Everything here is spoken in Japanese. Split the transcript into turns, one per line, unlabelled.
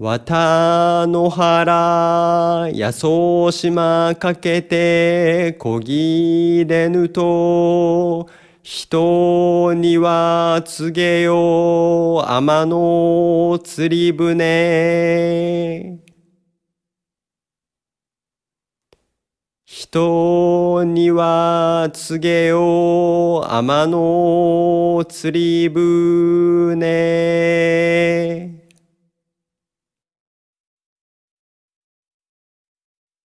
綿の原やそうしまかけてこぎれぬと人には告げよ天の釣り船人には告げよ天の釣り船